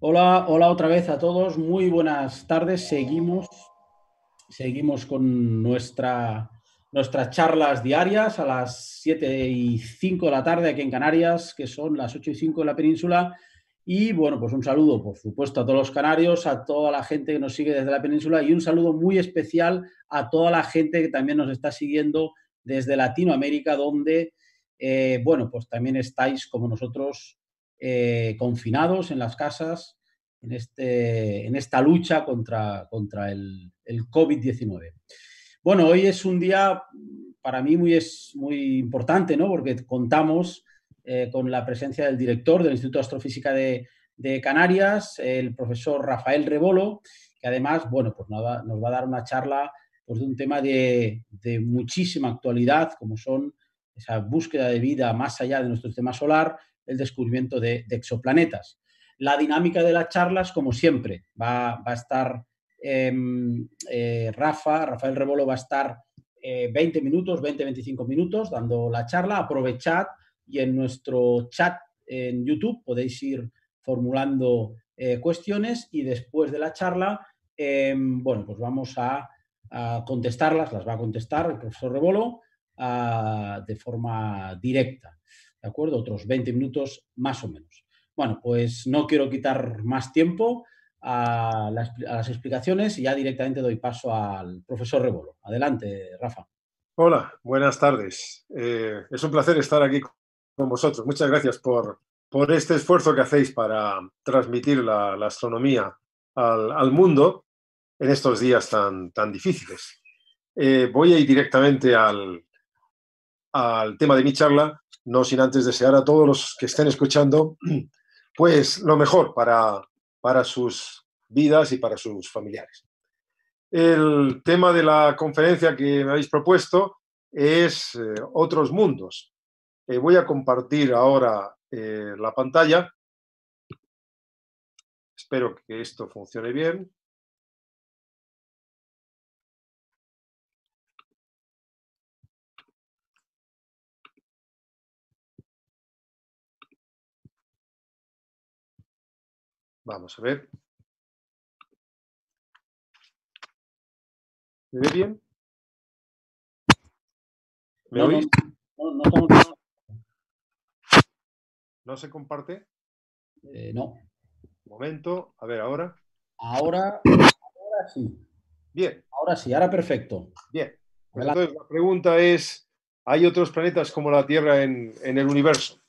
Hola, hola otra vez a todos. Muy buenas tardes. Seguimos, seguimos con nuestra nuestras charlas diarias a las 7 y 5 de la tarde aquí en Canarias, que son las 8 y 5 en la península. Y bueno, pues un saludo, por supuesto, a todos los canarios, a toda la gente que nos sigue desde la península y un saludo muy especial a toda la gente que también nos está siguiendo desde Latinoamérica, donde, eh, bueno, pues también estáis como nosotros eh, confinados en las casas en, este, en esta lucha contra, contra el, el COVID-19. Bueno, hoy es un día mm, para mí muy, es, muy importante, ¿no? Porque contamos eh, con la presencia del director del Instituto de Astrofísica de, Canarias, el profesor Rafael Rebolo, que además, bueno, pues nos va, nos va a dar una charla pues, de un tema de, muchísima actualidad, como son esa búsqueda de vida más allá de nuestro sistema solar, el descubrimiento de, exoplanetas. La dinámica de las charlas, como siempre, va a estar Em, eh, Rafa, Rafael Rebolo va a estar 20 eh, minutos, 20-25 minutos dando la charla. Aprovechad y en nuestro chat en YouTube podéis ir formulando eh, cuestiones y después de la charla, em, bueno, pues vamos a, contestarlas, las va a contestar el profesor Rebolo ah, de forma directa, ¿de acuerdo? Otros 20 minutos más o menos. Bueno, pues no quiero quitar más tiempo a las, explicaciones y ya directamente doy paso al profesor Rebolo. Adelante, Rafa. Hola, buenas tardes. Eh, es un placer estar aquí con vosotros. Muchas gracias por, este esfuerzo que hacéis para transmitir la, astronomía al, mundo en estos días tan, tan difíciles. Eh, voy a ir directamente al, al tema de mi charla, no sin antes desear a todos los que estén escuchando, pues lo mejor para, para sus vidas y para sus familiares. El tema de la conferencia que me habéis propuesto es eh, otros mundos. Eh, voy a compartir ahora eh, la pantalla. Espero que esto funcione bien. Vamos a ver. ¿Me ve bien? no, No, se comparte? Eh, no. Un momento, a ver, ahora. Ahora, ahora sí. Bien. Ahora sí, ahora perfecto. Bien. entonces, la pregunta es, ¿hay otros planetas como la Tierra en, en el universo?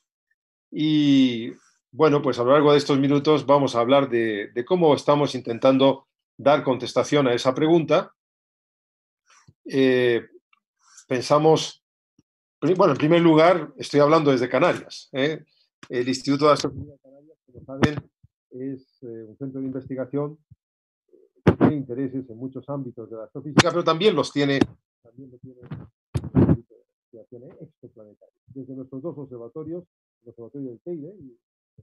Y bueno, pues a lo largo de estos minutos vamos a hablar de, cómo estamos intentando dar contestación a esa pregunta. Eh, pensamos, bueno, en primer lugar, estoy hablando desde Canarias. ¿eh? El Instituto de Astrofísica de Canarias, como saben, es eh, un centro de investigación que tiene intereses en muchos ámbitos de la astrofísica, pero también los tiene, en el de investigación Desde nuestros dos observatorios, el Observatorio del Teide y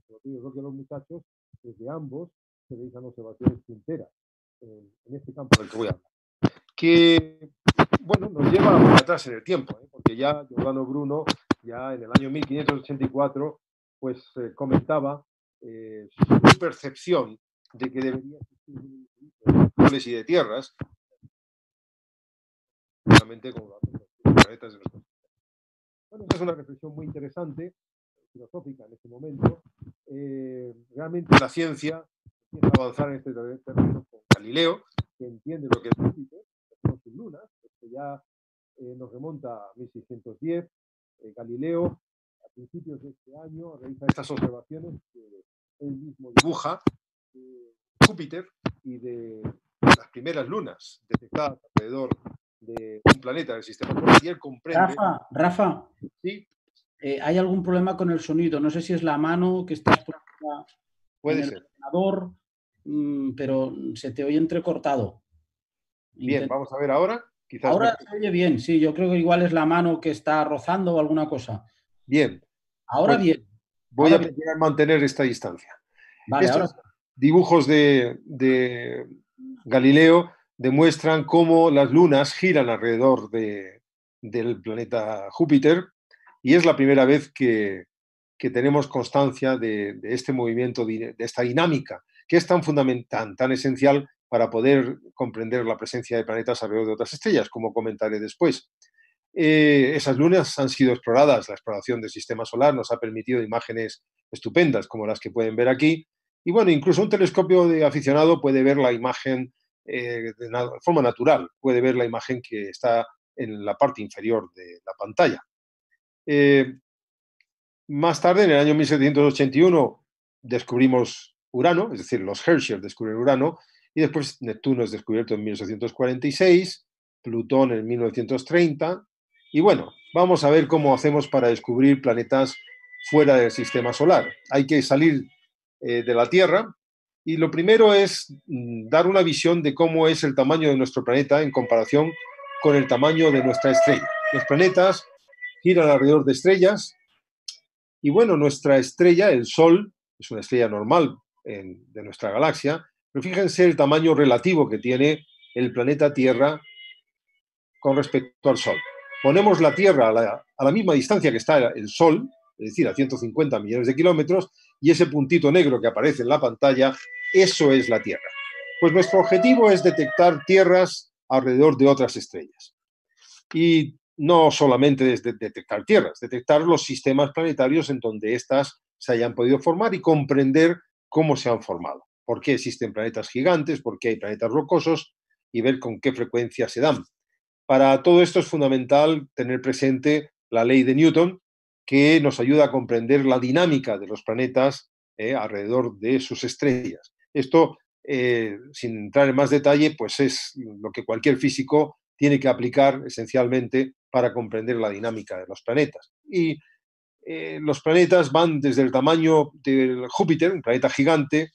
yo creo que los muchachos, desde ambos, se dedican a observaciones punteras en, en este campo del que voy a hablar. Que, bueno, nos lleva atrás en el tiempo, ¿eh? porque ya Giordano Bruno, ya en el año 1584, pues eh, comentaba eh, su percepción de que debería existir un y de tierras, como lo hacen los planetas de los bueno, es una reflexión muy interesante filosófica en este momento, eh, realmente la ciencia empieza a avanzar en este terreno con Galileo, que entiende lo que es Júpiter, son sus lunas, que este ya eh, nos remonta a 1610. Eh, Galileo, a principios de este año, realiza estas observaciones que él mismo dibuja de Júpiter y de las primeras lunas detectadas alrededor de un planeta del sistema solar y él comprende. Rafa, Rafa. Sí. Eh, hay algún problema con el sonido. No sé si es la mano que está Puede en el ser. Mm, pero se te oye entrecortado. Bien, vamos a ver ahora. ahora se oye bien, sí. Yo creo que igual es la mano que está rozando o alguna cosa. Bien. Ahora bien. Voy a mantener esta distancia. dibujos de, Galileo demuestran cómo las lunas giran alrededor del planeta Júpiter y es la primera vez que, tenemos constancia de, este movimiento, de esta dinámica, que es tan fundamental, tan esencial para poder comprender la presencia de planetas alrededor de otras estrellas, como comentaré después. Eh, esas lunas han sido exploradas, la exploración del sistema solar nos ha permitido imágenes estupendas como las que pueden ver aquí, y bueno, incluso un telescopio de aficionado puede ver la imagen eh, de forma natural, puede ver la imagen que está en la parte inferior de la pantalla. Eh, más tarde, en el año 1781, descubrimos Urano, es decir, los Herschel descubren Urano, y después Neptuno es descubierto en 1846, Plutón en 1930, y bueno, vamos a ver cómo hacemos para descubrir planetas fuera del sistema solar. Hay que salir eh, de la Tierra, y lo primero es mm, dar una visión de cómo es el tamaño de nuestro planeta en comparación con el tamaño de nuestra estrella. Los planetas giran alrededor de estrellas. Y bueno, nuestra estrella, el Sol, es una estrella normal de nuestra galaxia, pero fíjense el tamaño relativo que tiene el planeta Tierra con respecto al Sol. Ponemos la Tierra a la, a la misma distancia que está el Sol, es decir, a 150 millones de kilómetros, y ese puntito negro que aparece en la pantalla, eso es la Tierra. Pues nuestro objetivo es detectar tierras alrededor de otras estrellas. Y no solamente desde detectar tierras, detectar los sistemas planetarios en donde éstas se hayan podido formar y comprender cómo se han formado, por qué existen planetas gigantes, por qué hay planetas rocosos y ver con qué frecuencia se dan. Para todo esto es fundamental tener presente la ley de Newton, que nos ayuda a comprender la dinámica de los planetas eh, alrededor de sus estrellas. Esto, eh, sin entrar en más detalle, pues es lo que cualquier físico tiene que aplicar esencialmente para comprender la dinámica de los planetas. Y eh, los planetas van desde el tamaño de Júpiter, un planeta gigante,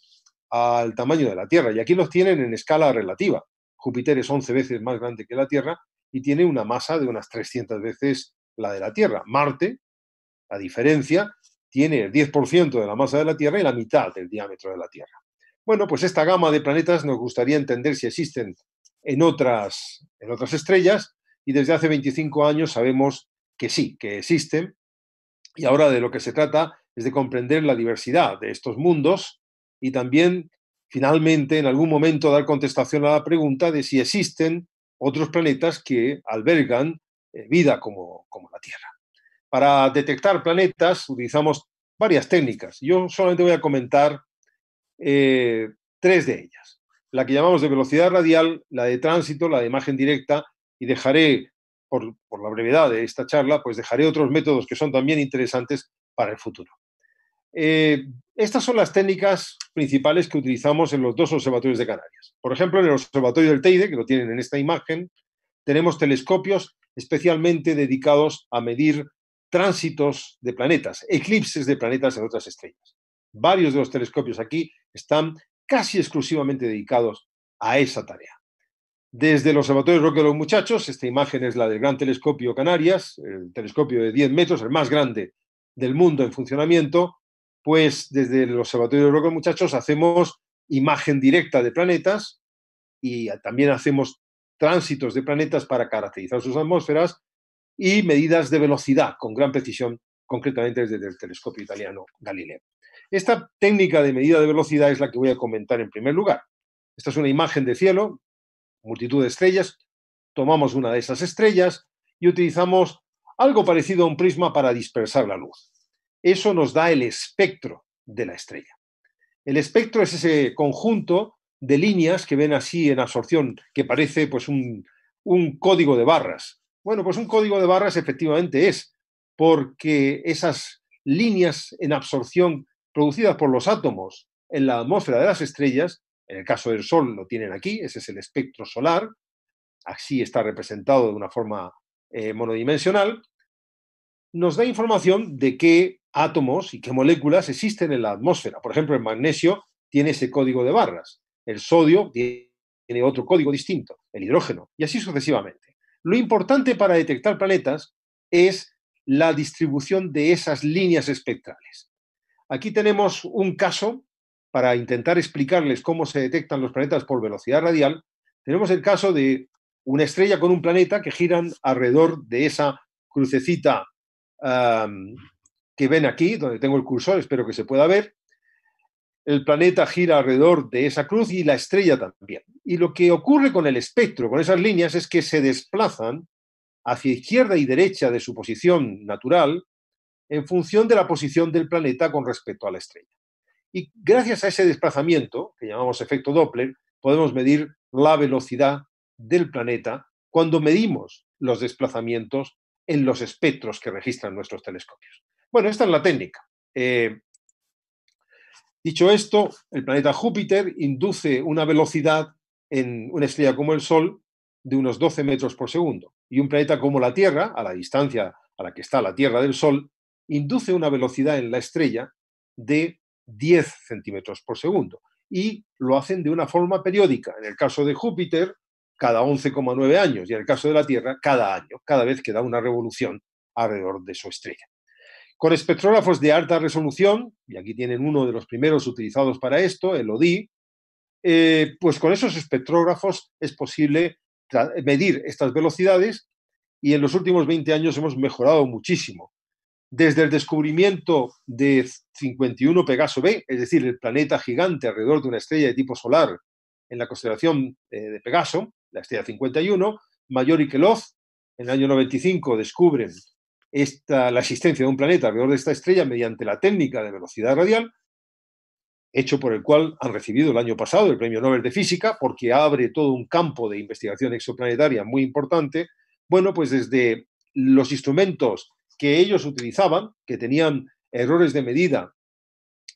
al tamaño de la Tierra. Y aquí los tienen en escala relativa. Júpiter es 11 veces más grande que la Tierra y tiene una masa de unas 300 veces la de la Tierra. Marte, a diferencia, tiene el 10% de la masa de la Tierra y la mitad del diámetro de la Tierra. Bueno, pues esta gama de planetas nos gustaría entender si existen en otras, en otras estrellas y desde hace 25 años sabemos que sí, que existen. Y ahora de lo que se trata es de comprender la diversidad de estos mundos y también, finalmente, en algún momento dar contestación a la pregunta de si existen otros planetas que albergan eh, vida como, la Tierra. Para detectar planetas utilizamos varias técnicas. Yo solamente voy a comentar eh, tres de ellas. La que llamamos de velocidad radial, la de tránsito, la de imagen directa y dejaré, por, la brevedad de esta charla, pues dejaré otros métodos que son también interesantes para el futuro. Eh, estas son las técnicas principales que utilizamos en los dos observatorios de Canarias. Por ejemplo, en el observatorio del Teide, que lo tienen en esta imagen, tenemos telescopios especialmente dedicados a medir tránsitos de planetas, eclipses de planetas en otras estrellas. Varios de los telescopios aquí están casi exclusivamente dedicados a esa tarea. Desde el Observatorio Roque de los Muchachos, esta imagen es la del Gran Telescopio Canarias, el telescopio de 10 metros, el más grande del mundo en funcionamiento, pues desde el Observatorio Roque de los Muchachos hacemos imagen directa de planetas y también hacemos tránsitos de planetas para caracterizar sus atmósferas y medidas de velocidad con gran precisión, concretamente desde el telescopio italiano Galileo. Esta técnica de medida de velocidad es la que voy a comentar en primer lugar. Esta es una imagen de cielo multitud de estrellas, tomamos una de esas estrellas y utilizamos algo parecido a un prisma para dispersar la luz. Eso nos da el espectro de la estrella. El espectro es ese conjunto de líneas que ven así en absorción, que parece pues un, un código de barras. Bueno, pues un código de barras efectivamente es, porque esas líneas en absorción producidas por los átomos en la atmósfera de las estrellas en el caso del Sol lo tienen aquí, ese es el espectro solar, así está representado de una forma eh, monodimensional, nos da información de qué átomos y qué moléculas existen en la atmósfera. Por ejemplo, el magnesio tiene ese código de barras, el sodio tiene otro código distinto, el hidrógeno, y así sucesivamente. Lo importante para detectar planetas es la distribución de esas líneas espectrales. Aquí tenemos un caso para intentar explicarles cómo se detectan los planetas por velocidad radial, tenemos el caso de una estrella con un planeta que giran alrededor de esa crucecita que ven aquí, donde tengo el cursor, espero que se pueda ver. El planeta gira alrededor de esa cruz y la estrella también. Y lo que ocurre con el espectro, con esas líneas, es que se desplazan hacia izquierda y derecha de su posición natural en función de la posición del planeta con respecto a la estrella. Y gracias a ese desplazamiento, que llamamos efecto Doppler, podemos medir la velocidad del planeta cuando medimos los desplazamientos en los espectros que registran nuestros telescopios. Bueno, esta es la técnica. Eh, dicho esto, el planeta Júpiter induce una velocidad en una estrella como el Sol de unos 12 metros por segundo. Y un planeta como la Tierra, a la distancia a la que está la Tierra del Sol, induce una velocidad en la estrella de 10 centímetros por segundo. Y lo hacen de una forma periódica. En el caso de Júpiter, cada 11,9 años y en el caso de la Tierra, cada año, cada vez que da una revolución alrededor de su estrella. Con espectrógrafos de alta resolución, y aquí tienen uno de los primeros utilizados para esto, el ODI, eh, pues con esos espectrógrafos es posible medir estas velocidades y en los últimos 20 años hemos mejorado muchísimo desde el descubrimiento de 51 Pegaso B, es decir, el planeta gigante alrededor de una estrella de tipo solar en la constelación eh, de Pegaso, la estrella 51, Mayor y Loz, en el año 95, descubren esta, la existencia de un planeta alrededor de esta estrella mediante la técnica de velocidad radial, hecho por el cual han recibido el año pasado el Premio Nobel de Física, porque abre todo un campo de investigación exoplanetaria muy importante. Bueno, pues desde los instrumentos que ellos utilizaban, que tenían errores de medida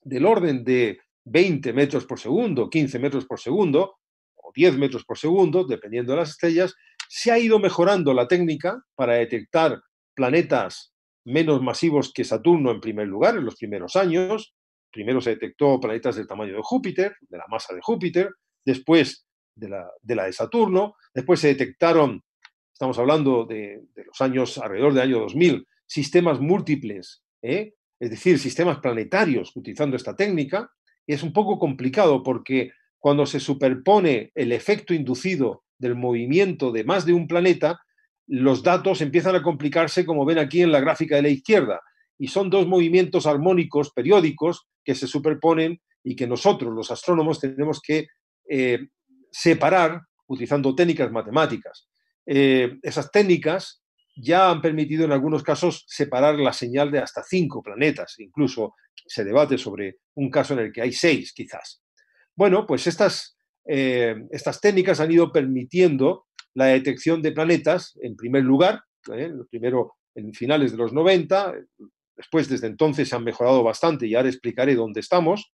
del orden de 20 metros por segundo, 15 metros por segundo o 10 metros por segundo, dependiendo de las estrellas, se ha ido mejorando la técnica para detectar planetas menos masivos que Saturno en primer lugar, en los primeros años. Primero se detectó planetas del tamaño de Júpiter, de la masa de Júpiter, después de la de, Saturno, después se detectaron, estamos hablando de, de los años alrededor del año 2000, sistemas múltiples, ¿eh? es decir, sistemas planetarios utilizando esta técnica, y es un poco complicado porque cuando se superpone el efecto inducido del movimiento de más de un planeta, los datos empiezan a complicarse como ven aquí en la gráfica de la izquierda, y son dos movimientos armónicos periódicos que se superponen y que nosotros, los astrónomos, tenemos que eh, separar utilizando técnicas matemáticas. Eh, esas técnicas ya han permitido en algunos casos separar la señal de hasta cinco planetas, incluso se debate sobre un caso en el que hay seis quizás. Bueno, pues estas, eh, estas técnicas han ido permitiendo la detección de planetas, en primer lugar, eh, primero en finales de los 90, después desde entonces se han mejorado bastante y ahora explicaré dónde estamos,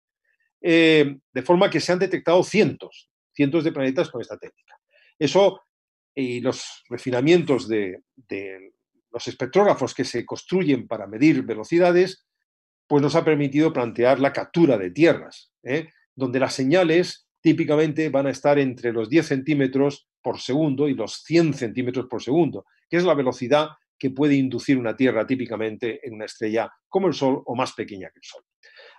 eh, de forma que se han detectado cientos, cientos de planetas con esta técnica. Eso y los refinamientos de, los espectrógrafos que se construyen para medir velocidades, pues nos ha permitido plantear la captura de tierras, ¿eh? donde las señales típicamente van a estar entre los 10 centímetros por segundo y los 100 centímetros por segundo, que es la velocidad que puede inducir una tierra típicamente en una estrella como el Sol o más pequeña que el Sol.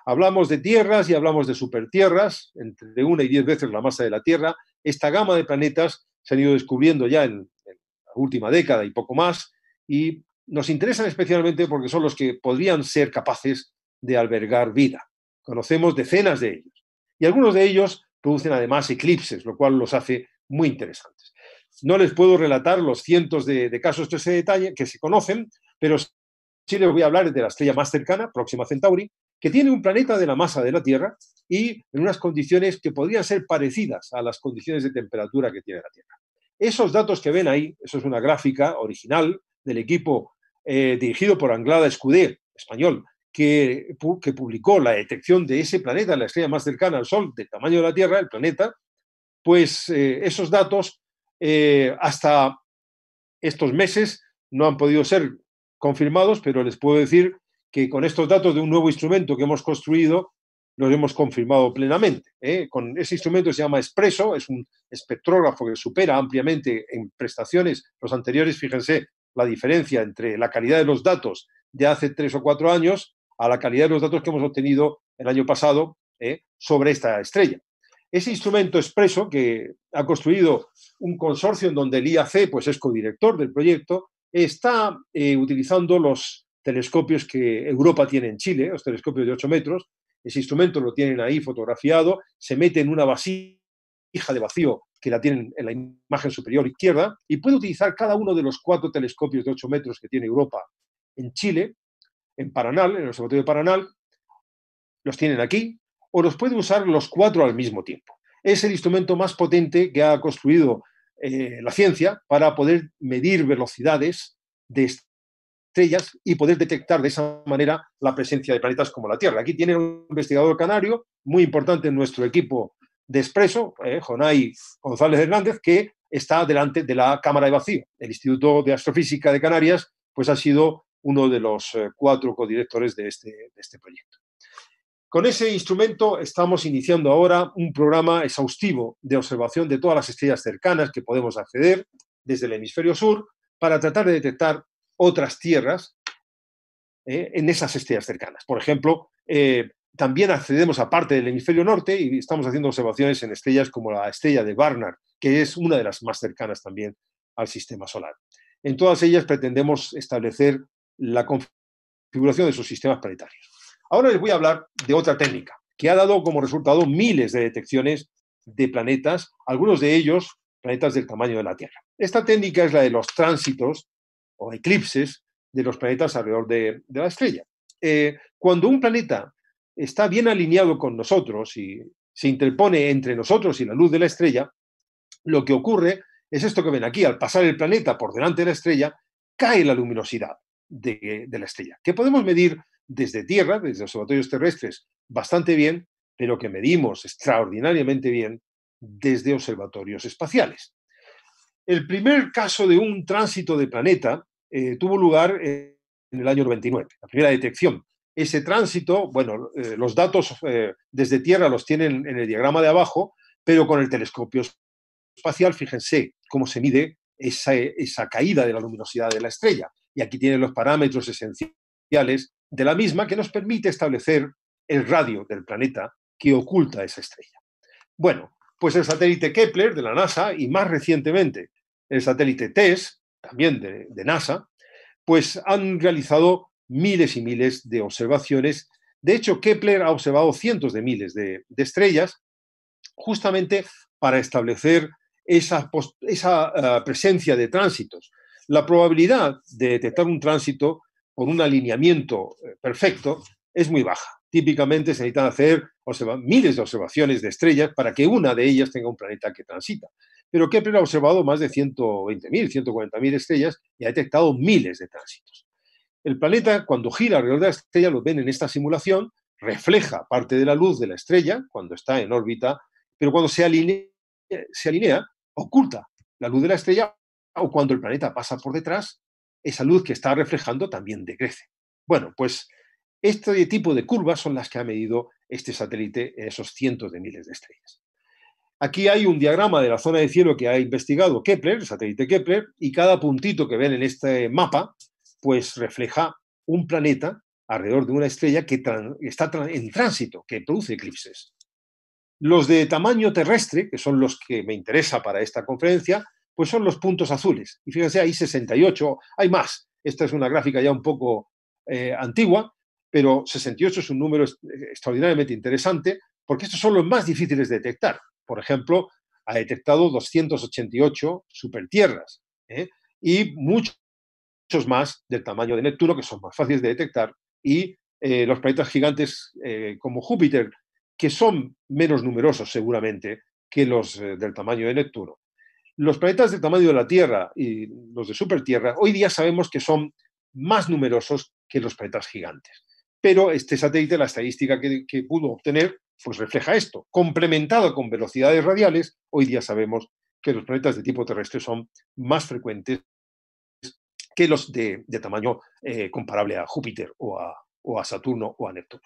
Hablamos de tierras y hablamos de supertierras, entre una y diez veces la masa de la Tierra. Esta gama de planetas se han ido descubriendo ya en, la última década y poco más, y nos interesan especialmente porque son los que podrían ser capaces de albergar vida. Conocemos decenas de ellos, y algunos de ellos producen además eclipses, lo cual los hace muy interesantes. No les puedo relatar los cientos de, casos de ese detalle que se conocen, pero sí les voy a hablar de la estrella más cercana, Próxima Centauri, que tiene un planeta de la masa de la Tierra y en unas condiciones que podrían ser parecidas a las condiciones de temperatura que tiene la Tierra. Esos datos que ven ahí, eso es una gráfica original del equipo eh, dirigido por Anglada Escuder español, que, que, publicó la detección de ese planeta, la estrella más cercana al Sol, del tamaño de la Tierra, el planeta, pues eh, esos datos eh, hasta estos meses no han podido ser confirmados, pero les puedo decir que con estos datos de un nuevo instrumento que hemos construido los hemos confirmado plenamente. ¿eh? Con ese instrumento se llama Espresso, es un espectrógrafo que supera ampliamente en prestaciones los anteriores. Fíjense la diferencia entre la calidad de los datos de hace tres o cuatro años a la calidad de los datos que hemos obtenido el año pasado ¿eh? sobre esta estrella. Ese instrumento Espresso, que ha construido un consorcio en donde el IAC pues, es codirector del proyecto, está eh, utilizando los telescopios que Europa tiene en Chile, los telescopios de 8 metros, ese instrumento lo tienen ahí fotografiado, se mete en una vasija de vacío que la tienen en la imagen superior izquierda y puede utilizar cada uno de los cuatro telescopios de 8 metros que tiene Europa en Chile, en Paranal, en el Observatorio de Paranal, los tienen aquí, o los puede usar los cuatro al mismo tiempo. Es el instrumento más potente que ha construido eh, la ciencia para poder medir velocidades de estrellas y poder detectar de esa manera la presencia de planetas como la Tierra. Aquí tiene un investigador canario muy importante en nuestro equipo de Expreso, eh, Jonay González Hernández, que está delante de la Cámara de Vacío. El Instituto de Astrofísica de Canarias pues, ha sido uno de los eh, cuatro codirectores de este, de este proyecto. Con ese instrumento estamos iniciando ahora un programa exhaustivo de observación de todas las estrellas cercanas que podemos acceder desde el hemisferio sur para tratar de detectar otras tierras eh, en esas estrellas cercanas. Por ejemplo, eh, también accedemos a parte del hemisferio norte y estamos haciendo observaciones en estrellas como la estrella de Barnard, que es una de las más cercanas también al sistema solar. En todas ellas pretendemos establecer la configuración de sus sistemas planetarios. Ahora les voy a hablar de otra técnica que ha dado como resultado miles de detecciones de planetas, algunos de ellos planetas del tamaño de la Tierra. Esta técnica es la de los tránsitos eclipses de los planetas alrededor de, la estrella. Eh, cuando un planeta está bien alineado con nosotros y se interpone entre nosotros y la luz de la estrella, lo que ocurre es esto que ven aquí, al pasar el planeta por delante de la estrella, cae la luminosidad de, de la estrella, que podemos medir desde Tierra, desde observatorios terrestres, bastante bien, pero que medimos extraordinariamente bien desde observatorios espaciales. El primer caso de un tránsito de planeta eh, tuvo lugar eh, en el año 99, la primera detección. Ese tránsito, bueno, eh, los datos desde Tierra los tienen en el diagrama de abajo, pero con el telescopio espacial, fíjense cómo se mide esa, esa caída de la luminosidad de la estrella. Y aquí tienen los parámetros esenciales de la misma que nos permite establecer el radio del planeta que oculta esa estrella. Bueno, pues el satélite Kepler de la NASA y más recientemente el satélite TESS también de, NASA, pues han realizado miles y miles de observaciones. De hecho, Kepler ha observado cientos de miles de, estrellas justamente para establecer esa, eh, presencia de tránsitos. La probabilidad de detectar un tránsito por un alineamiento eh, perfecto es muy baja. Típicamente se necesitan hacer miles de observaciones de estrellas para que una de ellas tenga un planeta que transita pero Kepler ha observado más de 120.000, 140.000 estrellas y ha detectado miles de tránsitos. El planeta, cuando gira alrededor de la estrella, lo ven en esta simulación, refleja parte de la luz de la estrella cuando está en órbita, pero cuando se alinea, se alinea oculta la luz de la estrella o cuando el planeta pasa por detrás, esa luz que está reflejando también decrece. Bueno, pues este tipo de curvas son las que ha medido este satélite en esos cientos de miles de estrellas. Aquí hay un diagrama de la zona de cielo que ha investigado Kepler, el satélite Kepler, y cada puntito que ven en este mapa, pues refleja un planeta alrededor de una estrella que está en tránsito, que produce eclipses. Los de tamaño terrestre, que son los que me interesa para esta conferencia, pues son los puntos azules. Y fíjense, hay 68, hay más. Esta es una gráfica ya un poco eh, antigua, pero 68 es un número extraordinariamente interesante porque estos son los más difíciles de detectar por ejemplo, ha detectado 288 supertierras ¿eh? y muchos más del tamaño de Neptuno, que son más fáciles de detectar, y eh, los planetas gigantes eh, como Júpiter, que son menos numerosos seguramente que los del tamaño de Neptuno. Los planetas del tamaño de la Tierra y los de supertierra, hoy día sabemos que son más numerosos que los planetas gigantes. Pero este satélite, la estadística que, que pudo obtener, pues refleja esto, complementado con velocidades radiales, hoy día sabemos que los planetas de tipo terrestre son más frecuentes que los de, tamaño eh, comparable a Júpiter o a, Saturno o a Neptuno.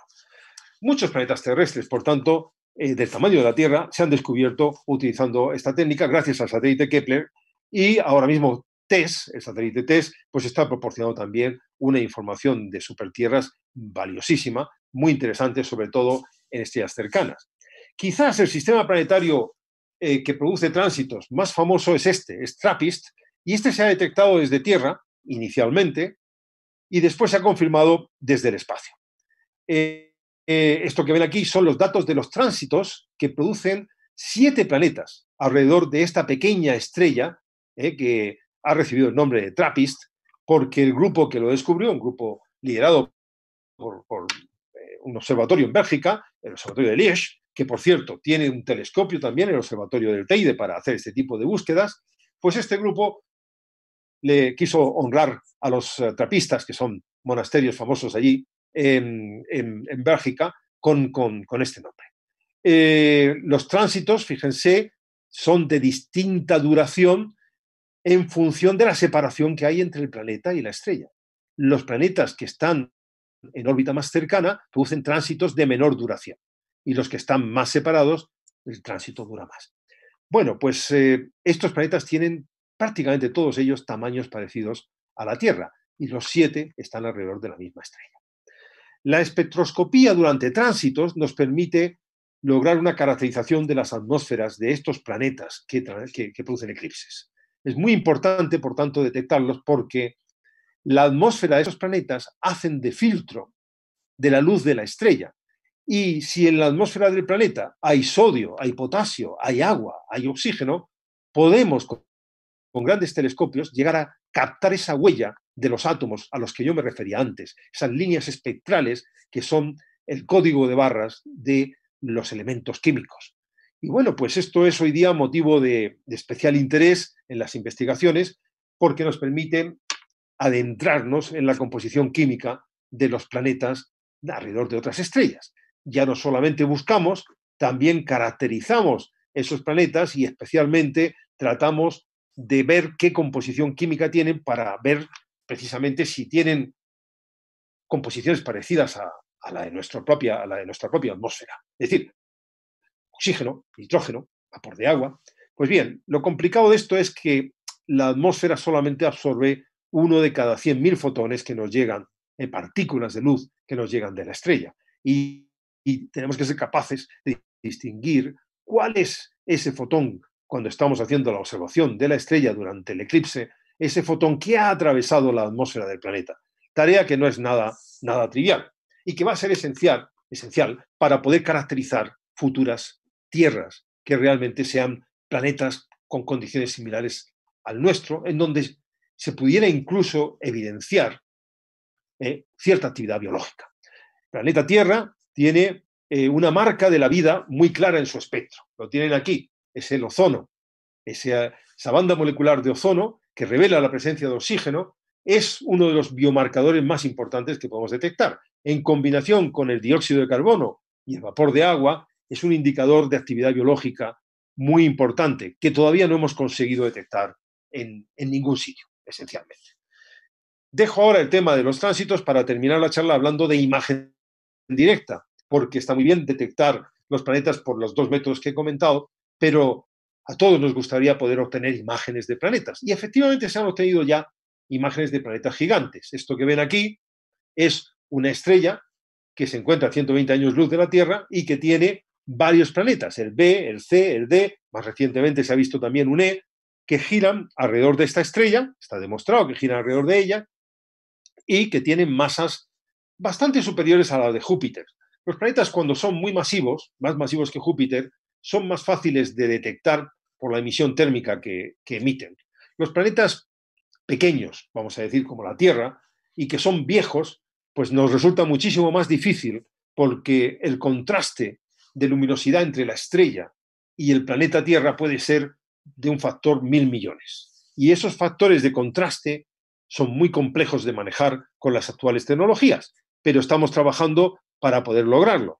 Muchos planetas terrestres, por tanto, eh, del tamaño de la Tierra, se han descubierto utilizando esta técnica gracias al satélite Kepler y ahora mismo TESS, el satélite TESS, pues está proporcionando también una información de supertierras valiosísima, muy interesante, sobre todo en estrellas cercanas. Quizás el sistema planetario eh, que produce tránsitos más famoso es este, es TRAPPIST, y este se ha detectado desde Tierra inicialmente y después se ha confirmado desde el espacio. Eh, eh, esto que ven aquí son los datos de los tránsitos que producen siete planetas alrededor de esta pequeña estrella que ha recibido el nombre de TRAPPIST, porque el grupo que lo descubrió, un grupo liderado por, por un observatorio en Bélgica, el observatorio de Liege, que por cierto tiene un telescopio también, el observatorio del Teide, para hacer este tipo de búsquedas, pues este grupo le quiso honrar a los eh, trapistas, que son monasterios famosos allí en, Bélgica, con, este nombre. Eh, los tránsitos, fíjense, son de distinta duración en función de la separación que hay entre el planeta y la estrella. Los planetas que están en órbita más cercana producen tránsitos de menor duración. Y los que están más separados, el tránsito dura más. Bueno, pues eh, estos planetas tienen prácticamente todos ellos tamaños parecidos a la Tierra, y los siete están alrededor de la misma estrella. La espectroscopía durante tránsitos nos permite lograr una caracterización de las atmósferas de estos planetas que producen eclipses. Es muy importante, por tanto, detectarlos porque la atmósfera de esos planetas hacen de filtro de la luz de la estrella. Y si en la atmósfera del planeta hay sodio, hay potasio, hay agua, hay oxígeno, podemos con grandes telescopios llegar a captar esa huella de los átomos a los que yo me refería antes, esas líneas espectrales que son el código de barras de los elementos químicos. Y bueno, pues esto es hoy día motivo de, especial interés en las investigaciones porque nos permite adentrarnos en la composición química de los planetas alrededor de otras estrellas. Ya no solamente buscamos, también caracterizamos esos planetas y especialmente tratamos de ver qué composición química tienen para ver precisamente si tienen composiciones parecidas a, la, de nuestra propia, la de nuestra propia atmósfera. Es decir, oxígeno, nitrógeno, vapor de agua. Pues bien, lo complicado de esto es que la atmósfera solamente absorbe uno de cada 100.000 fotones que nos llegan, en eh, partículas de luz que nos llegan de la estrella. Y, tenemos que ser capaces de distinguir cuál es ese fotón cuando estamos haciendo la observación de la estrella durante el eclipse, ese fotón que ha atravesado la atmósfera del planeta. Tarea que no es nada, nada trivial y que va a ser esencial, esencial para poder caracterizar futuras tierras que realmente sean planetas con condiciones similares al nuestro, en donde se pudiera incluso evidenciar eh, cierta actividad biológica. El planeta Tierra tiene eh, una marca de la vida muy clara en su espectro. Lo tienen aquí, es el ozono. Esa, esa banda molecular de ozono que revela la presencia de oxígeno es uno de los biomarcadores más importantes que podemos detectar. En combinación con el dióxido de carbono y el vapor de agua, es un indicador de actividad biológica muy importante que todavía no hemos conseguido detectar en ningún sitio esencialmente. Dejo ahora el tema de los tránsitos para terminar la charla hablando de imagen directa, porque está muy bien detectar los planetas por los dos métodos que he comentado, pero a todos nos gustaría poder obtener imágenes de planetas. Y efectivamente se han obtenido ya imágenes de planetas gigantes. Esto que ven aquí es una estrella que se encuentra a 120 años luz de la Tierra y que tiene varios planetas, el B, el C, el D, más recientemente se ha visto también un E, que giran alrededor de esta estrella, está demostrado que giran alrededor de ella, y que tienen masas bastante superiores a las de Júpiter. Los planetas cuando son muy masivos, más masivos que Júpiter, son más fáciles de detectar por la emisión térmica que, que emiten. Los planetas pequeños, vamos a decir, como la Tierra, y que son viejos, pues nos resulta muchísimo más difícil porque el contraste de luminosidad entre la estrella y el planeta Tierra puede ser de un factor mil millones. Y esos factores de contraste son muy complejos de manejar con las actuales tecnologías, pero estamos trabajando para poder lograrlo.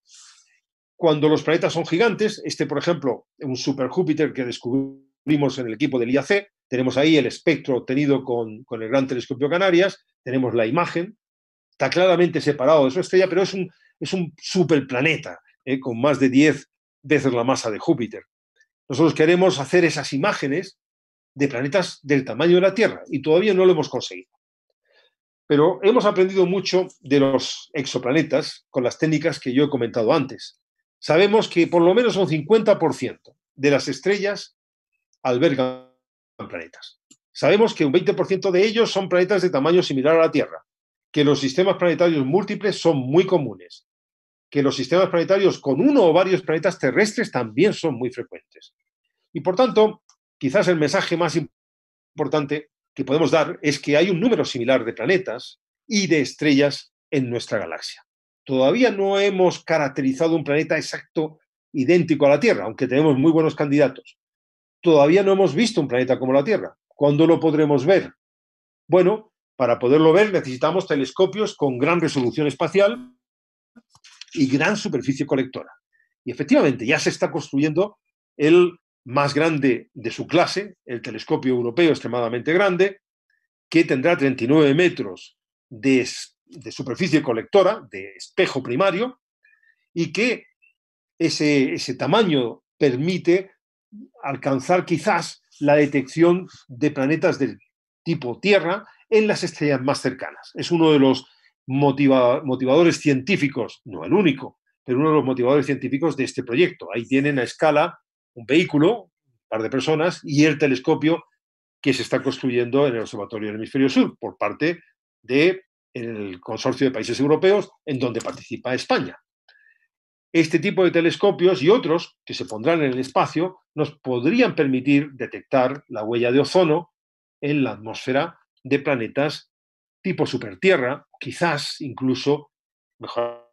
Cuando los planetas son gigantes, este, por ejemplo, un super Júpiter que descubrimos en el equipo del IAC, tenemos ahí el espectro obtenido con, el Gran Telescopio Canarias, tenemos la imagen, está claramente separado de su estrella, pero es un, es un superplaneta, eh, con más de 10 veces la masa de Júpiter. Nosotros queremos hacer esas imágenes de planetas del tamaño de la Tierra y todavía no lo hemos conseguido. Pero hemos aprendido mucho de los exoplanetas con las técnicas que yo he comentado antes. Sabemos que por lo menos un 50% de las estrellas albergan planetas. Sabemos que un 20% de ellos son planetas de tamaño similar a la Tierra, que los sistemas planetarios múltiples son muy comunes que los sistemas planetarios con uno o varios planetas terrestres también son muy frecuentes. Y por tanto, quizás el mensaje más importante que podemos dar es que hay un número similar de planetas y de estrellas en nuestra galaxia. Todavía no hemos caracterizado un planeta exacto idéntico a la Tierra, aunque tenemos muy buenos candidatos. Todavía no hemos visto un planeta como la Tierra. ¿Cuándo lo podremos ver? Bueno, para poderlo ver necesitamos telescopios con gran resolución espacial y gran superficie colectora. Y efectivamente, ya se está construyendo el más grande de su clase, el telescopio europeo extremadamente grande, que tendrá 39 metros de, superficie colectora, de espejo primario, y que ese tamaño permite alcanzar quizás la detección de planetas del tipo Tierra en las estrellas más cercanas. Es uno de los motivadores científicos, no el único, pero uno de los motivadores científicos de este proyecto. Ahí tienen a escala un vehículo, un par de personas, y el telescopio que se está construyendo en el Observatorio del Hemisferio Sur por parte del el consorcio de países europeos en donde participa España. Este tipo de telescopios y otros que se pondrán en el espacio nos podrían permitir detectar la huella de ozono en la atmósfera de planetas tipo supertierra quizás incluso mejorando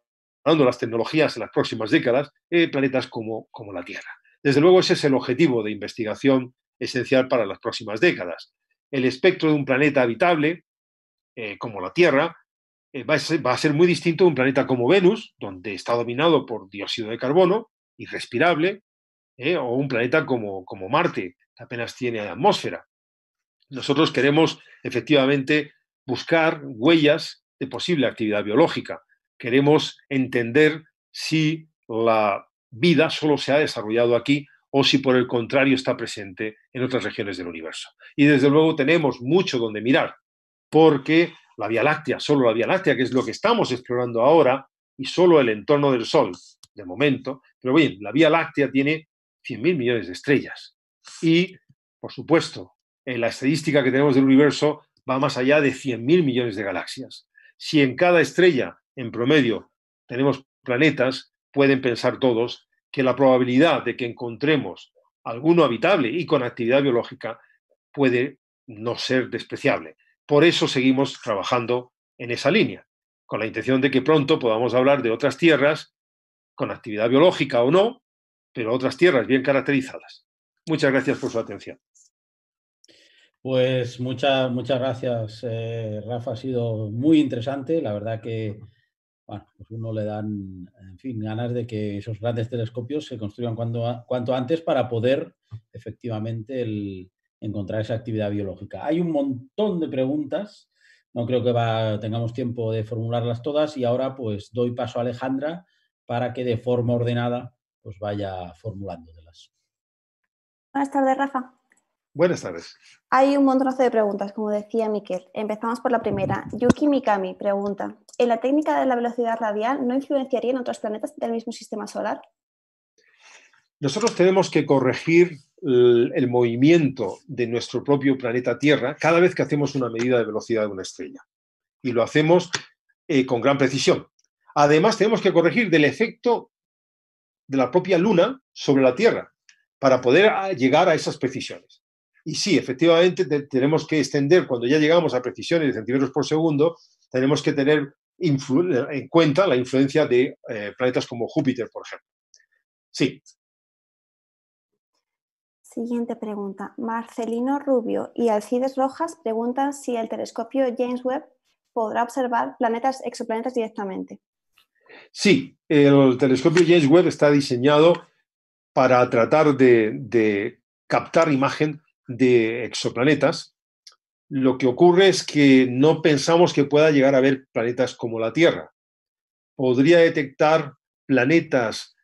las tecnologías en las próximas décadas, eh, planetas como, la Tierra. Desde luego ese es el objetivo de investigación esencial para las próximas décadas. El espectro de un planeta habitable, eh, como la Tierra, eh, va, a ser, muy distinto de un planeta como Venus, donde está dominado por dióxido de carbono, irrespirable, o un planeta como, como Marte, que apenas tiene atmósfera. Nosotros queremos efectivamente buscar huellas de posible actividad biológica. Queremos entender si la vida solo se ha desarrollado aquí o si por el contrario está presente en otras regiones del universo. Y desde luego tenemos mucho donde mirar, porque la Vía Láctea, solo la Vía Láctea, que es lo que estamos explorando ahora, y solo el entorno del Sol, de momento, pero bien, la Vía Láctea tiene 100.000 millones de estrellas. Y, por supuesto, en la estadística que tenemos del universo va más allá de 100.000 millones de galaxias. Si en cada estrella, en promedio, tenemos planetas, pueden pensar todos que la probabilidad de que encontremos alguno habitable y con actividad biológica puede no ser despreciable. Por eso seguimos trabajando en esa línea, con la intención de que pronto podamos hablar de otras tierras con actividad biológica o no, pero otras tierras bien caracterizadas. Muchas gracias por su atención. Pues muchas, muchas gracias, eh, Rafa. Ha sido muy interesante. La verdad que bueno, pues uno le dan en fin, ganas de que esos grandes telescopios se construyan cuanto antes para poder efectivamente encontrar esa actividad biológica. Hay un montón de preguntas. No creo que tengamos tiempo de formularlas todas y ahora pues doy paso a Alejandra para que de forma ordenada pues vaya formulándolas. Buenas tardes, Rafa. Buenas tardes. Hay un montonazo de preguntas, como decía Miquel. Empezamos por la primera. Yuki Mikami pregunta, ¿en la técnica de la velocidad radial no influenciaría en otros planetas del mismo sistema solar? Nosotros tenemos que corregir el movimiento de nuestro propio planeta Tierra cada vez que hacemos una medida de velocidad de una estrella. Y lo hacemos eh, con gran precisión. Además, tenemos que corregir del efecto de la propia Luna sobre la Tierra para poder ah, llegar a esas precisiones. Y sí, efectivamente tenemos que extender, cuando ya llegamos a precisiones de centímetros por segundo, tenemos que tener eh, en cuenta la influencia de eh, planetas como Júpiter, por ejemplo. Sí. Siguiente pregunta. Marcelino Rubio y Alcides Rojas preguntan si el telescopio James Webb podrá observar planetas, exoplanetas directamente. Sí, el telescopio James Webb está diseñado para tratar de captar imagen de exoplanetas, lo que ocurre es que no pensamos que pueda llegar a ver planetas como la Tierra. Podría detectar planetas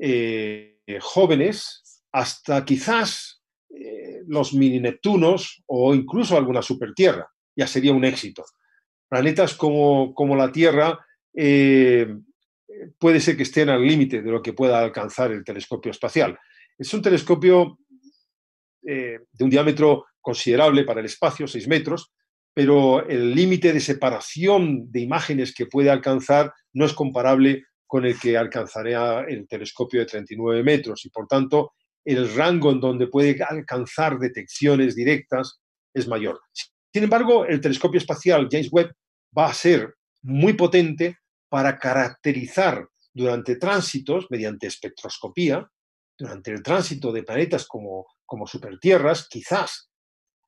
eh, jóvenes hasta quizás eh, los mini Neptunos o incluso alguna supertierra. Ya sería un éxito. Planetas como, la Tierra eh, puede ser que estén al límite de lo que pueda alcanzar el telescopio espacial. Es un telescopio eh, de un diámetro considerable para el espacio, 6 metros, pero el límite de separación de imágenes que puede alcanzar no es comparable con el que alcanzaría el telescopio de 39 metros y por tanto el rango en donde puede alcanzar detecciones directas es mayor. Sin embargo, el telescopio espacial James Webb va a ser muy potente para caracterizar durante tránsitos, mediante espectroscopía, durante el tránsito de planetas como, como supertierras, quizás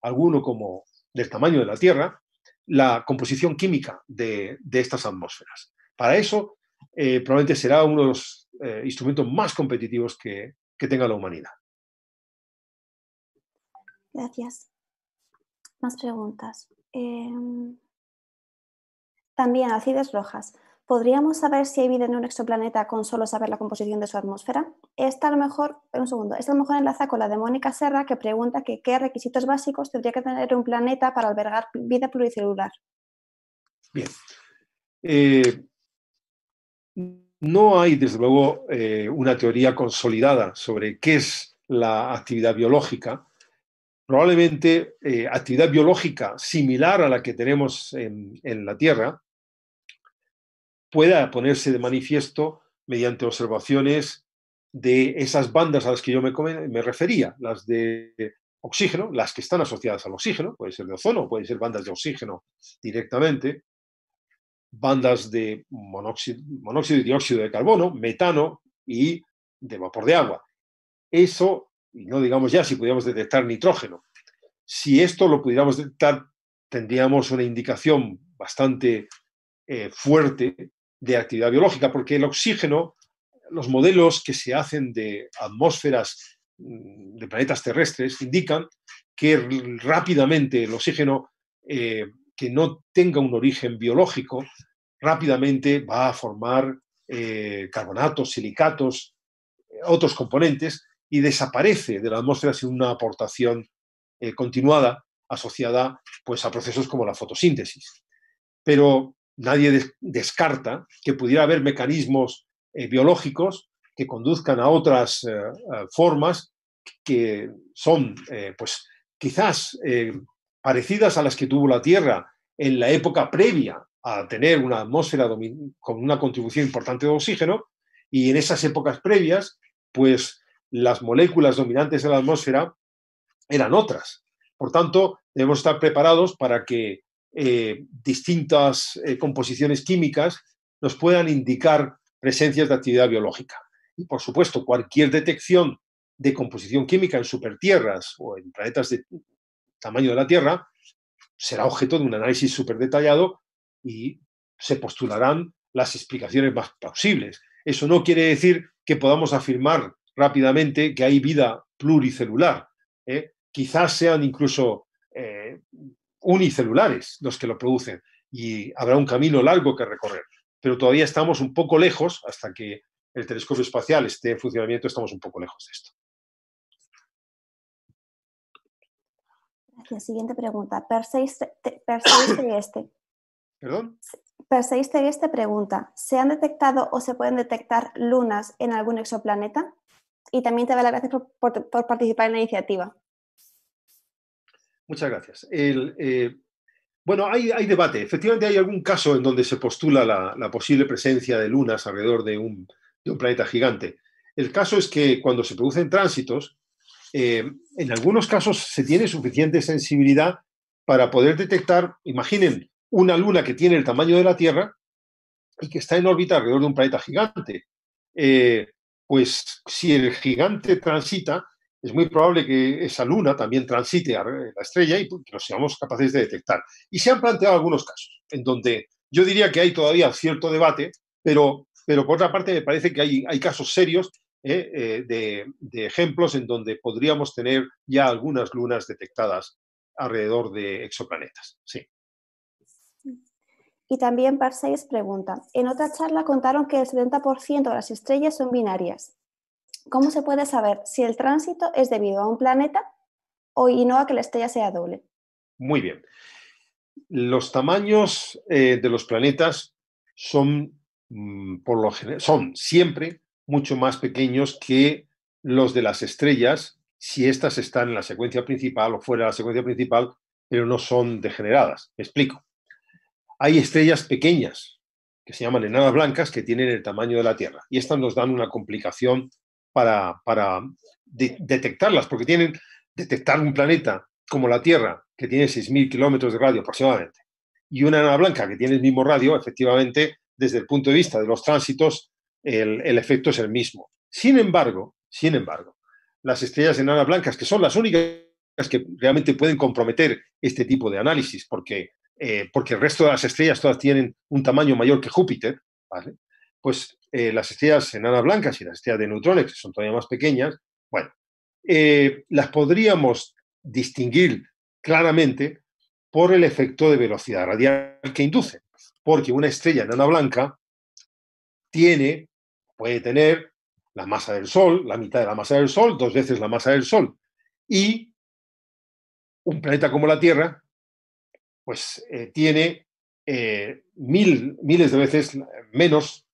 alguno como del tamaño de la Tierra, la composición química de, de estas atmósferas. Para eso, eh, probablemente será uno de los eh, instrumentos más competitivos que, que tenga la humanidad. Gracias. Más preguntas. Em, también Alcides Rojas. ¿Podríamos saber si hay vida en un exoplaneta con solo saber la composición de su atmósfera? Esta a lo mejor, un segundo, esta a lo mejor enlaza con la de Mónica Serra que pregunta que qué requisitos básicos tendría que tener un planeta para albergar vida pluricelular. Bien. Eh, no hay, desde luego, eh, una teoría consolidada sobre qué es la actividad biológica. Probablemente eh, actividad biológica similar a la que tenemos en la Tierra, pueda ponerse de manifiesto mediante observaciones de esas bandas a las que yo me, refería, las de oxígeno, las que están asociadas al oxígeno, puede ser de ozono, pueden ser bandas de oxígeno directamente, bandas de monóxido, monóxido y dióxido de carbono, metano y de vapor de agua. Eso, y no digamos ya si pudiéramos detectar nitrógeno. Si esto lo pudiéramos detectar, tendríamos una indicación bastante eh, fuerte de actividad biológica, porque el oxígeno, los modelos que se hacen de atmósferas mm, de planetas terrestres indican que rápidamente el oxígeno eh, que no tenga un origen biológico rápidamente va a formar eh, carbonatos, silicatos, eh, otros componentes y desaparece de la atmósfera sin una aportación continuada asociada pues, a procesos como la fotosíntesis. Pero nadie descarta que pudiera haber mecanismos eh, biológicos que conduzcan a otras eh, formas que son, eh, pues, quizás parecidas a las que tuvo la Tierra en la época previa a tener una atmósfera con una contribución importante de oxígeno, y en esas épocas previas, pues las moléculas dominantes de la atmósfera eran otras. Por tanto, debemos estar preparados para que eh, distintas eh, composiciones químicas nos puedan indicar presencias de actividad biológica. Y por supuesto, cualquier detección de composición química en supertierras o en planetas de tamaño de la Tierra será objeto de un análisis súper detallado y se postularán las explicaciones más plausibles. Eso no quiere decir que podamos afirmar rápidamente que hay vida pluricelular. ¿eh? Quizás sean incluso unicelulares los que lo producen y habrá un camino largo que recorrer. Pero todavía estamos un poco lejos, hasta que el telescopio espacial esté en funcionamiento, estamos un poco lejos de esto. La siguiente pregunta. Perseis, este. ¿Perdón? Este pregunta, ¿se han detectado o se pueden detectar lunas en algún exoplaneta? Y también te doy las gracias por participar en la iniciativa. Muchas gracias. Eh, bueno, hay, debate. Efectivamente hay algún caso en donde se postula la, posible presencia de lunas alrededor de un, planeta gigante. El caso es que cuando se producen tránsitos, eh, en algunos casos se tiene suficiente sensibilidad para poder detectar, imaginen, una luna que tiene el tamaño de la Tierra y que está en órbita alrededor de un planeta gigante. Eh, pues si el gigante transita, es muy probable que esa luna también transite a la estrella y pues, que no seamos capaces de detectar. Y se han planteado algunos casos en donde yo diría que hay todavía cierto debate, pero, pero por otra parte me parece que hay, casos serios ¿eh? Eh, de, ejemplos en donde podríamos tener ya algunas lunas detectadas alrededor de exoplanetas. Sí. Y también Parseis pregunta, en otra charla contaron que el 70% de las estrellas son binarias. ¿Cómo se puede saber si el tránsito es debido a un planeta o y no a que la estrella sea doble? Muy bien. Los tamaños eh, de los planetas son, mm, por lo son siempre mucho más pequeños que los de las estrellas, si éstas están en la secuencia principal o fuera de la secuencia principal, pero no son degeneradas. Me explico. Hay estrellas pequeñas, que se llaman enanas blancas, que tienen el tamaño de la Tierra, y estas nos dan una complicación para, detectarlas, porque tienen detectar un planeta como la Tierra, que tiene 6.000 kilómetros de radio aproximadamente, y una nana blanca que tiene el mismo radio, efectivamente, desde el punto de vista de los tránsitos, el, efecto es el mismo. Sin embargo, sin embargo, las estrellas enanas blancas, que son las únicas que realmente pueden comprometer este tipo de análisis, porque, eh, porque el resto de las estrellas todas tienen un tamaño mayor que Júpiter, ¿vale? pues eh, las estrellas enanas blancas y las estrellas de neutrones, que son todavía más pequeñas, bueno, eh, las podríamos distinguir claramente por el efecto de velocidad radial que induce, porque una estrella enana blanca tiene, puede tener la masa del Sol, la mitad de la masa del Sol, dos veces la masa del Sol, y un planeta como la Tierra, pues eh, tiene mil, miles de veces menos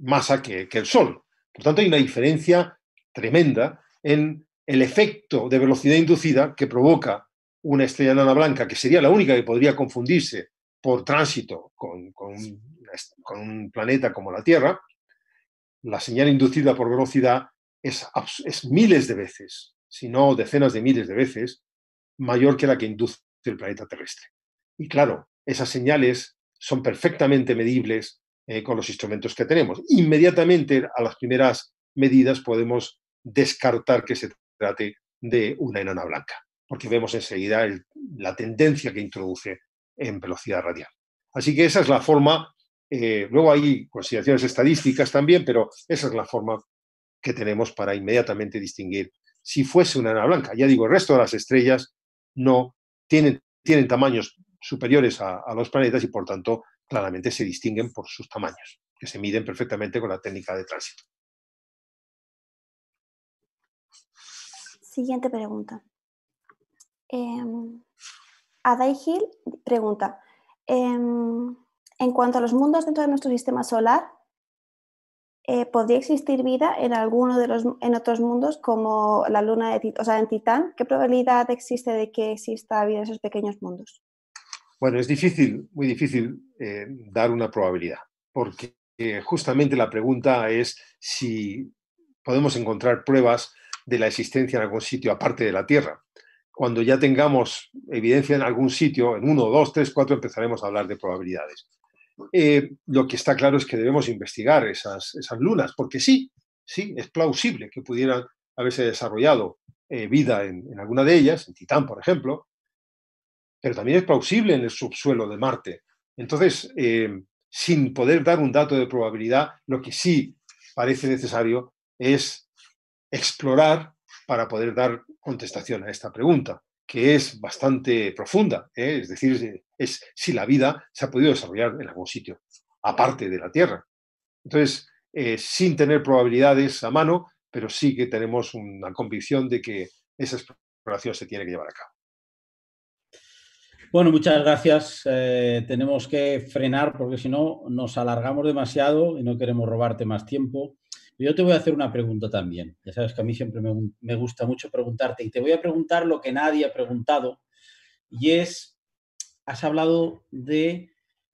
masa que, el Sol. Por tanto, hay una diferencia tremenda en el efecto de velocidad inducida que provoca una estrella nana blanca, que sería la única que podría confundirse por tránsito con, un planeta como la Tierra, la señal inducida por velocidad es, miles de veces, si no decenas de miles de veces, mayor que la que induce el planeta terrestre. Y claro, esas señales son perfectamente medibles eh, con los instrumentos que tenemos. Inmediatamente a las primeras medidas podemos descartar que se trate de una enana blanca, porque vemos enseguida la tendencia que introduce en velocidad radial. Así que esa es la forma, eh, luego hay consideraciones estadísticas también, pero esa es la forma que tenemos para inmediatamente distinguir si fuese una enana blanca. Ya digo, el resto de las estrellas no tienen, tamaños superiores a los planetas y por tanto claramente se distinguen por sus tamaños, que se miden perfectamente con la técnica de tránsito. Siguiente pregunta. Eh, em, Adai Hill pregunta, em, en cuanto a los mundos dentro de nuestro sistema solar, eh, ¿podría existir vida en alguno de los en otros mundos como la luna de o sea, en Titán? ¿Qué probabilidad existe de que exista vida en esos pequeños mundos? Bueno, es difícil, muy difícil eh, dar una probabilidad, porque justamente la pregunta es si podemos encontrar pruebas de la existencia en algún sitio aparte de la Tierra. Cuando ya tengamos evidencia en algún sitio, en uno, dos, tres, cuatro, empezaremos a hablar de probabilidades. Eh, lo que está claro es que debemos investigar esas, lunas, porque sí, sí, es plausible que pudieran haberse desarrollado eh, vida en, alguna de ellas, en Titán, por ejemplo, pero también es plausible en el subsuelo de Marte. Entonces, eh, sin poder dar un dato de probabilidad, lo que sí parece necesario es explorar para poder dar contestación a esta pregunta, que es bastante profunda, ¿eh? es decir, es si la vida se ha podido desarrollar en algún sitio, aparte de la Tierra. Entonces, eh, sin tener probabilidades a mano, pero sí que tenemos una convicción de que esa exploración se tiene que llevar a cabo. Bueno, muchas gracias. Eh, tenemos que frenar porque si no nos alargamos demasiado y no queremos robarte más tiempo. Yo te voy a hacer una pregunta también. Ya sabes que a mí siempre me, gusta mucho preguntarte y te voy a preguntar lo que nadie ha preguntado y es, has hablado de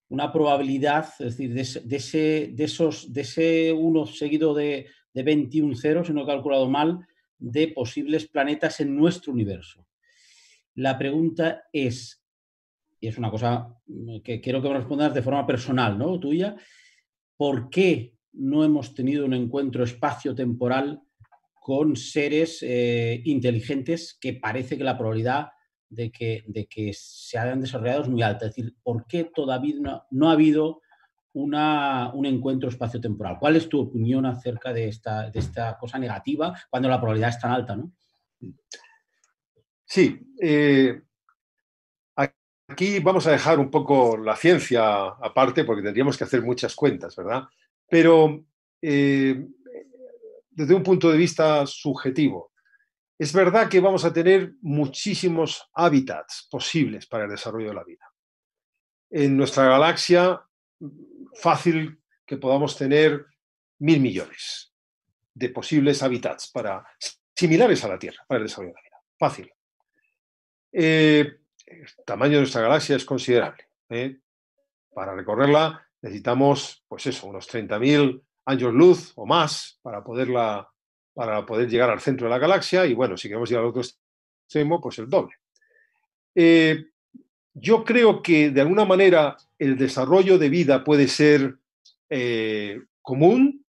una probabilidad, es decir, de, ese, de esos, de ese uno seguido de, de 21 ceros, si no he calculado mal, de posibles planetas en nuestro universo. La pregunta es, y es una cosa mm, que quiero que me respondas de forma personal, ¿no? Tuya, ¿por qué no hemos tenido un encuentro espacio-temporal con seres eh, inteligentes que parece que la probabilidad de que, de que se hayan desarrollado es muy alta? Es decir, ¿por qué todavía no, ha habido un encuentro espacio-temporal? ¿Cuál es tu opinión acerca de esta, esta cosa negativa cuando la probabilidad es tan alta, ¿no? Sí, eh, Aquí vamos a dejar un poco la ciencia aparte porque tendríamos que hacer muchas cuentas, ¿verdad? Pero eh, desde un punto de vista subjetivo, es verdad que vamos a tener muchísimos hábitats posibles para el desarrollo de la vida. En nuestra galaxia, fácil que podamos tener mil millones de posibles hábitats para, similares a la Tierra para el desarrollo de la vida. Fácil. Eh, el tamaño de nuestra galaxia es considerable. ¿eh? Para recorrerla necesitamos, pues eso, unos 30.000 años luz o más para poderla para poder llegar al centro de la galaxia y bueno, si queremos llegar al otro extremo, pues el doble. Eh, yo creo que de alguna manera el desarrollo de vida puede ser eh, común,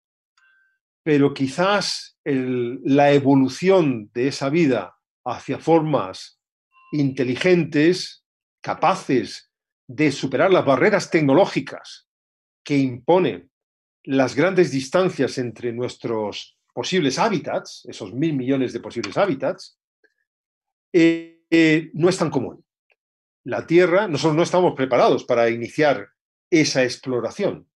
pero quizás la evolución de esa vida hacia formas inteligentes, capaces de superar las barreras tecnológicas que imponen las grandes distancias entre nuestros posibles hábitats, esos mil millones de posibles hábitats, eh, eh, no es tan común. La Tierra, nosotros no estamos preparados para iniciar esa exploración.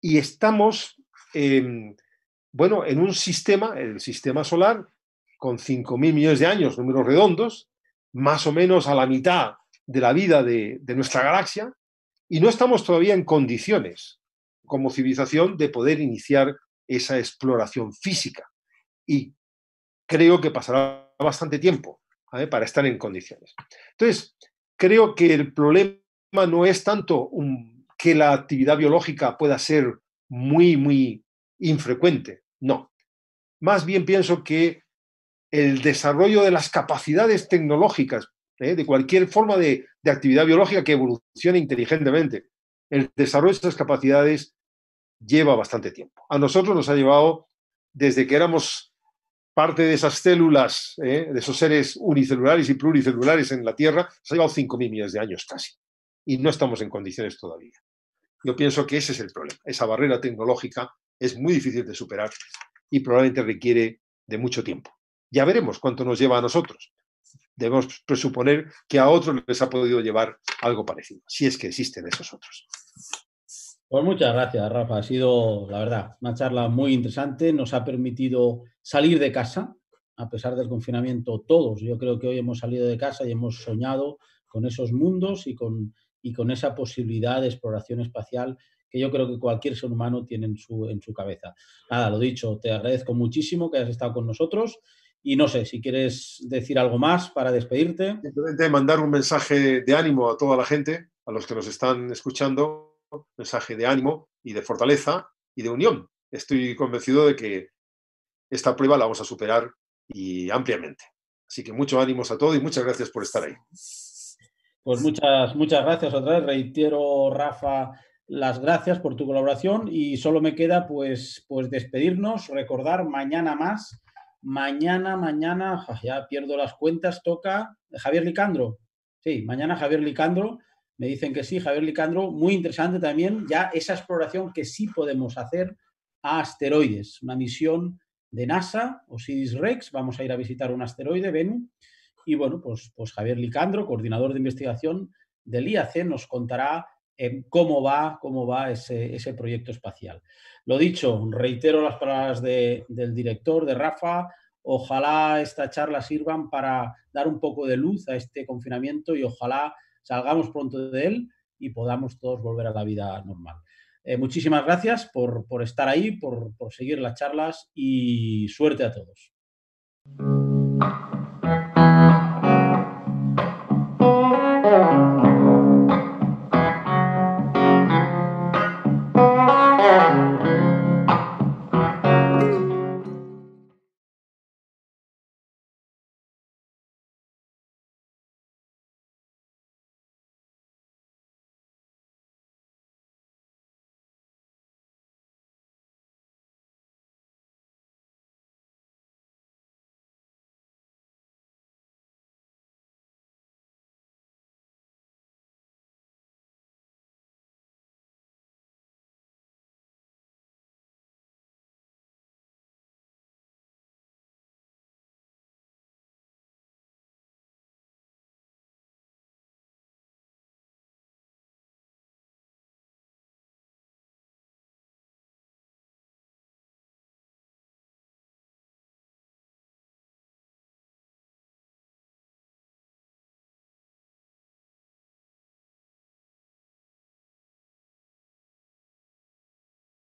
Y estamos, em, bueno, en un sistema, el sistema solar, con 5.000 millones de años, números redondos, más o menos a la mitad de la vida de, nuestra galaxia y no estamos todavía en condiciones como civilización de poder iniciar esa exploración física. Y creo que pasará bastante tiempo para estar en condiciones. Entonces, creo que el problema no es tanto que la actividad biológica pueda ser muy, muy infrecuente, no. Más bien pienso que el desarrollo de las capacidades tecnológicas, ¿eh? de cualquier forma de, actividad biológica que evolucione inteligentemente. El desarrollo de esas capacidades lleva bastante tiempo. A nosotros nos ha llevado desde que éramos parte de esas células, ¿eh? de esos seres unicelulares y pluricelulares en la Tierra, nos ha llevado 5.000 millones de años casi. Y no estamos en condiciones todavía. Yo pienso que ese es el problema. Esa barrera tecnológica es muy difícil de superar y probablemente requiere de mucho tiempo. Ya veremos cuánto nos lleva a nosotros. Debemos presuponer que a otros les ha podido llevar algo parecido, si es que existen esos otros. Pues muchas gracias, Rafa. Ha sido, la verdad, una charla muy interesante. Nos ha permitido salir de casa, a pesar del confinamiento, todos. Yo creo que hoy hemos salido de casa y hemos soñado con esos mundos y con, y con esa posibilidad de exploración espacial que yo creo que cualquier ser humano tiene en su, en su cabeza. Nada, lo dicho, te agradezco muchísimo que hayas estado con nosotros y no sé si quieres decir algo más para despedirte. Simplemente mandar un mensaje de ánimo a toda la gente, a los que nos están escuchando, mensaje de ánimo y de fortaleza y de unión. Estoy convencido de que esta prueba la vamos a superar y ampliamente. Así que mucho ánimos a todos y muchas gracias por estar ahí. Pues muchas, muchas gracias otra vez. Reitero, Rafa, las gracias por tu colaboración y solo me queda pues, pues despedirnos, recordar mañana más Mañana, mañana, ya pierdo las cuentas, toca Javier Licandro. Sí, mañana Javier Licandro. Me dicen que sí, Javier Licandro. Muy interesante también ya esa exploración que sí podemos hacer a asteroides. Una misión de NASA, o Osiris Rex. Vamos a ir a visitar un asteroide, ven, Y bueno, pues, pues Javier Licandro, coordinador de investigación del IAC, nos contará cómo va, cómo va ese, proyecto espacial. Lo dicho, reitero las palabras del director, de Rafa. Ojalá esta charla sirvan para dar un poco de luz a este confinamiento y ojalá salgamos pronto de él y podamos todos volver a la vida normal. Eh, muchísimas gracias por, estar ahí, por, seguir las charlas y suerte a todos.